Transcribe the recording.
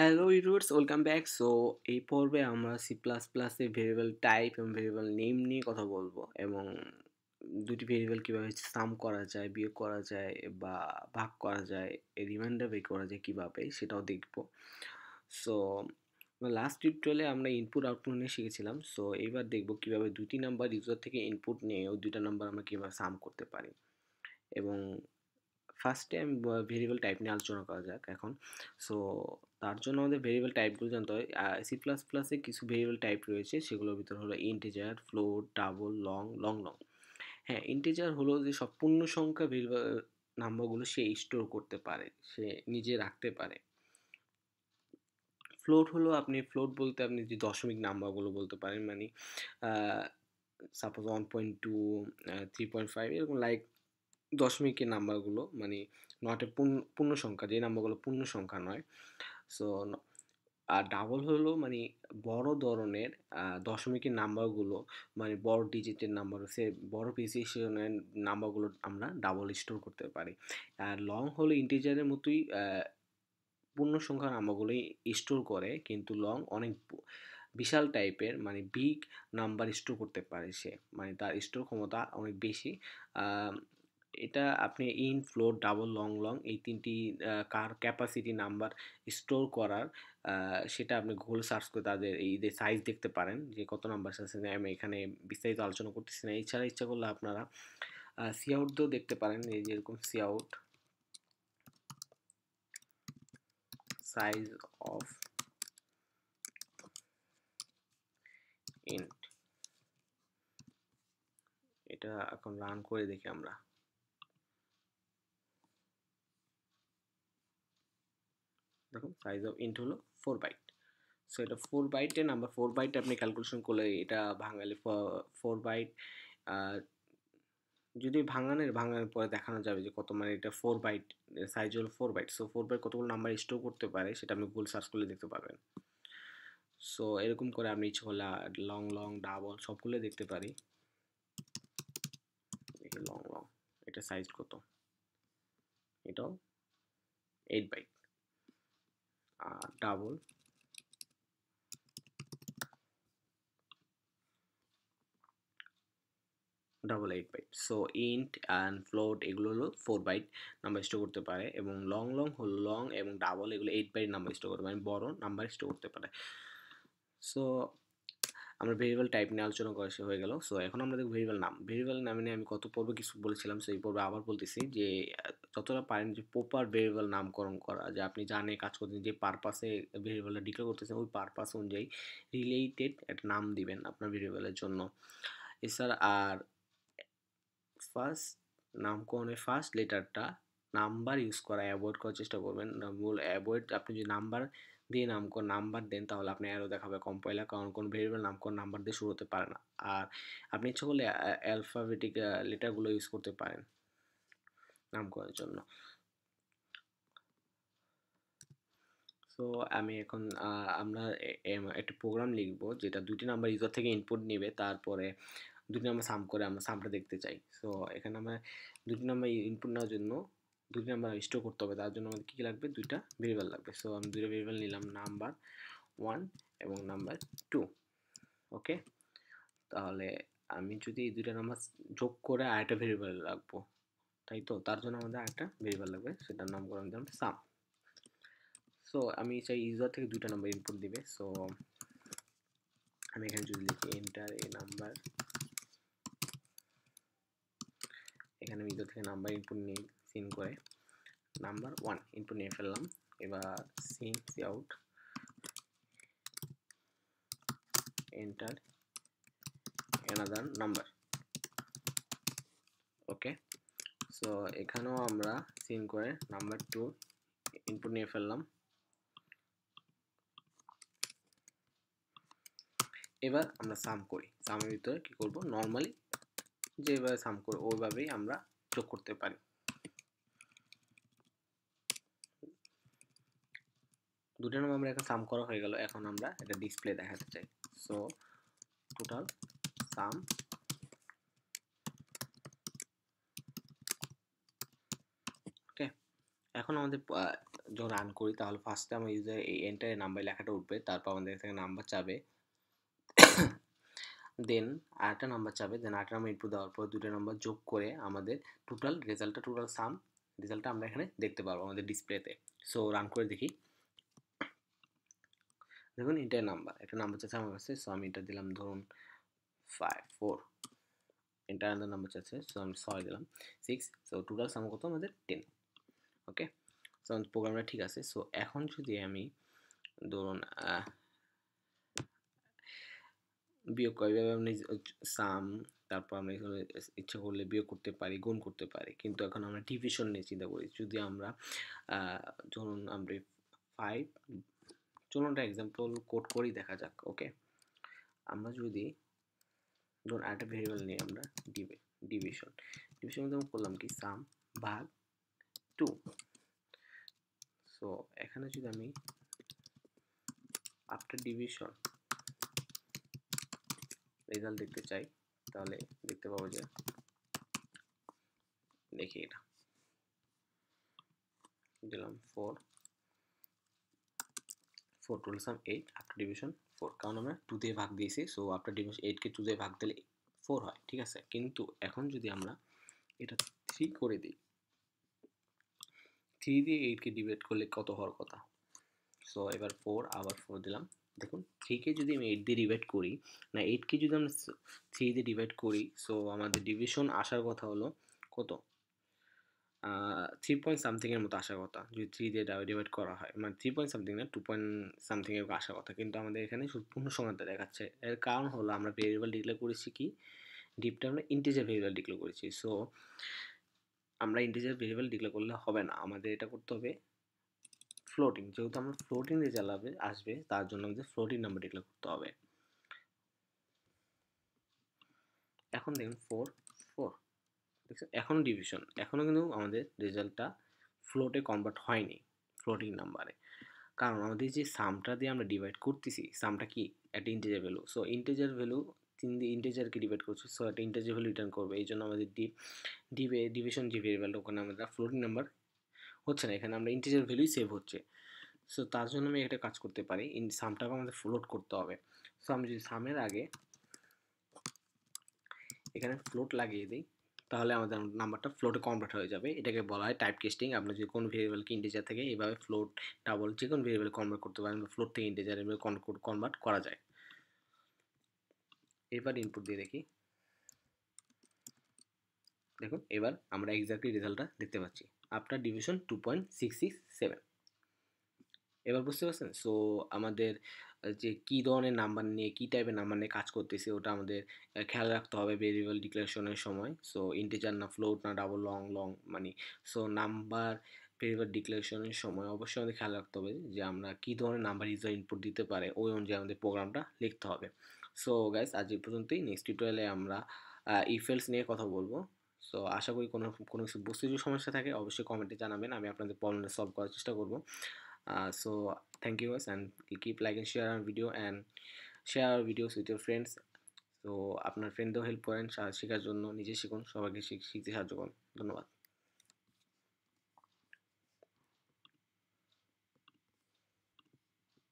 hello YouTubers welcome back so এই পর্বে আমরা সি প্লাস প্লাসে ভেরিয়েবল টাইপ এবং ভেরিয়েবল নেম নিয়ে কথা বলবো এবং দুটি ভেরিয়েবল কীভাবে সাম করা যায় বিয়োগ করা যায় বা ভাগ করা যায় রিমাইন্ডার বের করা যায় কীভাবে সেটাও দেখব সো লাস্ট টিউটোরিয়ালে আমরা ইনপুট আউটপুট নিয়ে শিখেছিলাম সো এইবার দেখব কীভাবে দুটি নাম্বার ইউজার থেকে ইনপুট নিয়ে ওই দুটা নাম্বার আমরা কীভাবে সাম করতে পারি এবং ফার্স্ট টাইম ভেরিয়েবল টাইপ নিয়ে আলোচনা করা যাক এখন সো তার জন্য আমাদের ভেরিয়েবল টাইপগুলো জানতে হয় সি প্লাস প্লাসে কিছু ভেরিয়েবল টাইপ রয়েছে সেগুলোর ভিতরে হলো integer float double long long long হ্যাঁ ইন্টিজার হলো যে সব পূর্ণ সংখ্যা ভেরিয়েবল নাম্বারগুলো সে স্টোর করতে পারে সে নিজে রাখতে পারে ফ্লোট হলো আপনি ফ্লোট বলতে আপনি যে দশমিক নাম্বারগুলো বলতে পারেন মানে suppose one point two three point five এরকম লাইক দশমিকের নাম্বারগুলো মানে নটে পূর্ণ পূর্ণ সংখ্যা যে নাম্বারগুলো পূর্ণ সংখ্যা নয় সো আর ডাবল হলো মানে বড় ধরনের দশমিকের নাম্বারগুলো মানে বড় ডিজিটের নাম্বার সে বড় পিসিশনের নাম্বারগুলো আমরা ডাবল স্টোর করতে পারি আর লং হলো ইন্টিজারের মতোই পূর্ণ সংখ্যার নাম্বারগুলোই স্টোর করে কিন্তু লং অনেক বিশাল টাইপের মানে বিগ নাম্বার স্টোর করতে পারে সে মানে তার স্টোর ক্ষমতা অনেক বেশি এটা আপনি int float double long long এই তিনটি কার ক্যাপাসিটি নাম্বার স্টোর করার সেটা আপনি গুগল সার্চ করে তাদের এই যে সাইজ দেখতে পারেন যে কত নাম্বার আছে আমি এখানে বিস্তারিত আলোচনা করতেছি না এছাড়া ইচ্ছা করলে আপনারা সিআউটও দেখতে পারেন এই যেরকম সিআউট সাইজ অফ ইন এটা এখন রান করে দেখি আমরা দেখুন সাইজ অফ ইন্ট হলো ফোর বাইট সো এটা ফোর বাইটে নাম্বার ফোর বাইট আপনি ক্যালকুলেশন করলে এটা ভাঙালে ফোর বাইট যদি ভাঙানের ভাঙানোর পরে দেখানো যাবে যে কত মানে এটা ফোর বাইট সাইজ হলো four byte so four byte কতগুলো নাম্বার স্টোর করতে পারে সেটা আপনি গুগল সার্চ করলে দেখতে পাবেন সো এরকম করে আমি ছোলা লং লং ডাবল সবগুলো দেখতে পারি লং লং এটা সাইজ কত এটাও eight byte double double eight byte so int and float এগুলো হলো ফোর বাইট নাম্বার স্টোর করতে পারে এবং লং লং হলো লং এবং ডাবল এগুলো এইট বাইট নাম্বার স্টোর করতে পারে মানে বড় নাম্বার স্টোর করতে পারে সো আমরা ভেরিয়েবল টাইপ নিয়ে আলোচনা করা হয়ে গেল সো এখন আমরা দেখব ভেরিয়েবল নাম ভেরিয়েবল নামে নিয়ে আমি কত পর্বে কিছু বলেছিলাম সেই পর্বে আবার বলতেছি যে যতটা পারেন যে প্রপার ভেরিয়েবল নামকরণ করা যে আপনি জানে কাজ করতেন যে পারপাসে ভেরিয়েবলটা ডিক্লেয়ার করতেছেন ওই পারপাস অনুযায়ী রিলেটেড একটা নাম দিবেন আপনার ভেরিয়েবলের জন্য এছাড়া আর ফার্স্ট নামকরণের ফার্স্ট লেটারটা নাম্বার ইউজ করা অ্যাভয়েড করার চেষ্টা করবেন অ্যাভয়েড আপনি যদি নাম্বার দিয়ে কোন নাম্বার দেন তাহলে আপনি অ্যারো দেখাবে কম্পাইলার কারণ কোনো ভেরিয়েবল কোন নাম্বার দিয়ে শুরু হতে পারে না আর আপনি ইচ্ছা করলে অ্যালফাবেটিক লেটারগুলো ইউজ করতে পারেন করার জন্য সো আমি এখন আমরা একটা প্রোগ্রাম লিখব যেটা দুইটি নাম্বার ইউজার থেকে ইনপুট নেবে তারপরে দুটি নাম্বার সাম করে আমরা সামটা দেখতে চাই সো এখানে আমরা দুটি নাম্বার ইনপুট নেওয়ার জন্য দুটি নাম্বার স্টোর করতে হবে তার জন্য আমাদের কী লাগবে দুইটা ভেরিয়েবল লাগবে সো আমি দুইটা ভেরিয়েবল নিলাম নাম্বার ওয়ান এবং নাম্বার টু ওকে তাহলে আমি যদি এই দুইটা নাম্বার যোগ করে আরেকটা ভেরিয়েবল রাখবো তাই তো তার জন্য আমাদের আরেকটা ভেরিয়েবল লাগবে সেটার করে দিলাম সাম সো আমি চাই ইউজার থেকে দুইটা নাম্বার ইনপুট দিবে সো আমি এখানে যদি লিখি এন্টার এ নাম্বার এখানে আমি ইউজার থেকে নাম্বার ইনপুট নিই সিন করে নাম্বার ওয়ান ইনপুট নিয়ে ফেললাম এবার cin C out enter another number okay so এখানেও আমরা সিন করে নাম্বার টু ইনপুট নিয়ে ফেললাম এবার আমরা সাম করি সামের ভিতরে কি করবো নর্মালি যেভাবে সাম করি ওইভাবেই আমরা যোগ করতে পারি দুটো নাম আমরা এখন সাম করা হয়ে গেল এখন আমরা এটা ডিসপ্লে দেখাতে চাই সো টোটাল সাম ওকে এখন আমাদের যখন রান করি তাহলে ফার্স্টে আমার ইউজার এই এন্টারে নাম্বার লেখাটা উঠবে তারপর আমাদের এখানে নাম্বার চাবে দেন আরেকটা নাম্বার চাবে দেন আরেকটা নাম্বার ইনপুট দেওয়ার পর দুটো নাম্বার যোগ করে আমাদের টোটাল রেজাল্টটা টোটাল সাম রেজাল্টটা আমরা এখানে দেখতে পারবো আমাদের ডিসপ্লেতে সো রান করে দেখি দেখুন এটার নাম্বার একটা নাম্বার চাচ্ছে আমার কাছে সো আমি এটা দিলাম ধরুন ফাইভ ফোর এটা আন্দার নাম্বার চাচ্ছে সো আমি ছয় দিলাম সিক্স সো টোটাল সাম কত আমাদের টেন ওকে সো প্রোগ্রামটা ঠিক আছে সো এখন যদি আমি ধরুন বিয়োগ করিভাবে আপনি সাম তারপর আমরা এখানে ইচ্ছা করলে বিয়োগ করতে পারি গুণ করতে পারি কিন্তু এখন আমরা ডিভিশন নিয়ে চিন্তা করি যদি আমরা ধরুন আমরা ফাইভ চলুন একটা এক্সাম্পল কোড করেই দেখা যাক ওকে আমরা যদি ধরুন একটা ভেরিয়েবল নিই আমরা ডিভি ডিভিশন ডিভিশন মধ্যে করলাম কি সাম ভাগ টু সো এখানে যদি আমি আফটার ডিভিশন রেজাল্ট দেখতে চাই তাহলে দেখতে পাবো যে দেখি এটা দিলাম four four total sum eight after division four কারণ আমরা টু দিয়ে ভাগ দিয়েছি সো আফটার ডিভিশন এইটকে টু দিয়ে ভাগ দিলে ফোর হয় ঠিক আছে কিন্তু এখন যদি আমরা এটা থ্রি করে দিই থ্রি দিয়ে এইটকে ডিভাইড করলে কত হওয়ার কথা সো এবার ফোর আবার ফোর দিলাম দেখুন থ্রিকে যদি আমি এইট দিয়ে ডিভাইড করি না এইটকে যদি আমরা থ্রি দিয়ে ডিভাইড করি সো আমাদের ডিভিশন আসার কথা হলো কত থ্রি পয়েন্ট সামথিংয়ের মতো আসার কথা যদি থ্রি দিয়ে ডিভাইড করা হয় মানে থ্রি পয়েন্ট সামথিং না টু পয়েন্ট সামথিংয়ের আসার কথা কিন্তু আমাদের এখানে পূর্ণ সংখ্যাতে দেখাচ্ছে এর কারণ হলো আমরা ভেরিয়েবল ডিক্লেয়ার করেছি কি ডিপটা আমরা ইন্টিজার ভেরিয়েবল ডিক্লেয়ার করেছি সো আমরা ইন্টিজার ভেরিয়েবল ডিক্লেয়ার করলে হবে না আমাদের এটা করতে হবে ফ্লোটিং যেহেতু আমরা ফ্লোটিং দিয়ে চালাবে আসবে তার জন্য আমাদের ফ্লোটিং নাম্বার ডিক্লেয়ার করতে হবে এখন দেখুন ফোর ফোর দেখছেন এখনও ডিভিশন এখনও কিন্তু আমাদের রেজাল্টটা ফ্লোটে কনভার্ট হয়নি ফ্লোটিং নাম্বারে কারণ আমাদের যে সামটা দিয়ে আমরা ডিভাইড করতেছি সামটা কি একটা integer value so integer value তিন দিয়ে ইন্টেজারকে ডিভাইড করছি সো একটা ইন্টেজার ভ্যালু রিটার্ন করবে এই জন্য আমাদের ডি ডিভে ডিভিশন যে ভেরিয়েবলটা ওখানে আমাদের ফ্লোটিং নাম্বার হচ্ছে না এখানে আমরা ইন্টেজার ভ্যালুই সেভ হচ্ছে সো তার জন্য আমি একটা কাজ করতে পারি ইন সামটাকে আমাদের ফ্লোট করতে হবে সো আমি যদি সামের আগে এখানে ফ্লোট লাগিয়ে দিই তাহলে আমাদের নাম্বারটা ফ্লোটে কনভার্ট হয়ে যাবে এটাকে বলা হয় টাইপ কেস্টিং আপনি যদি কোনো ভেরিয়েবলকে ইন্টিজার থেকে এভাবে ফ্লোট ডাবল যে কোনো ভেরিয়েবল কনভার্ট করতে পারেন বা ফ্লোট থেকে ইন্টিজার এভাবে কনভার্ট করা যায় এবার ইনপুট দিয়ে দেখি দেখুন এবার আমরা এক্স্যাক্টলি রেজাল্টটা দেখতে পাচ্ছি আপনার division two point six six seven এবার বুঝতে পারছেন সো আমাদের যে কী ধরনের নাম্বার নিয়ে কী টাইপের নাম্বার নিয়ে কাজ করতেছে ওটা আমাদের খেয়াল রাখতে হবে ভেরিয়েবল ডিক্লারেশনের সময় সো ইন্টিজার না ফ্লোট না ডাবল লং লং মানে সো নাম্বার ভেরিয়েবল ডিক্লারেশনের সময় অবশ্যই আমাদের খেয়াল রাখতে হবে যে আমরা কী ধরনের নাম্বার ইউজার ইনপুট দিতে পারে ওই অনুযায়ী আমাদের প্রোগ্রামটা লিখতে হবে সো গ্যাস আজ এই পর্যন্তই নেক্সট টিউটোরিয়ালে আমরা ইফেলস নিয়ে কথা বলবো সো আশা করি কোনো কোনো কিছু বুঝতে যদি সমস্যা থাকে অবশ্যই কমেন্টে জানাবেন আমি আপনাদের প্রবলেমটা সলভ করার চেষ্টা করবো so thank you guys and keep like and share our video and share our videos with your friends তো আপনার ফ্রেন্ডও হেল্প করেন শেখার জন্য নিজে শিখুন সবাইকে শিখতে সাহায্য করুন ধন্যবাদ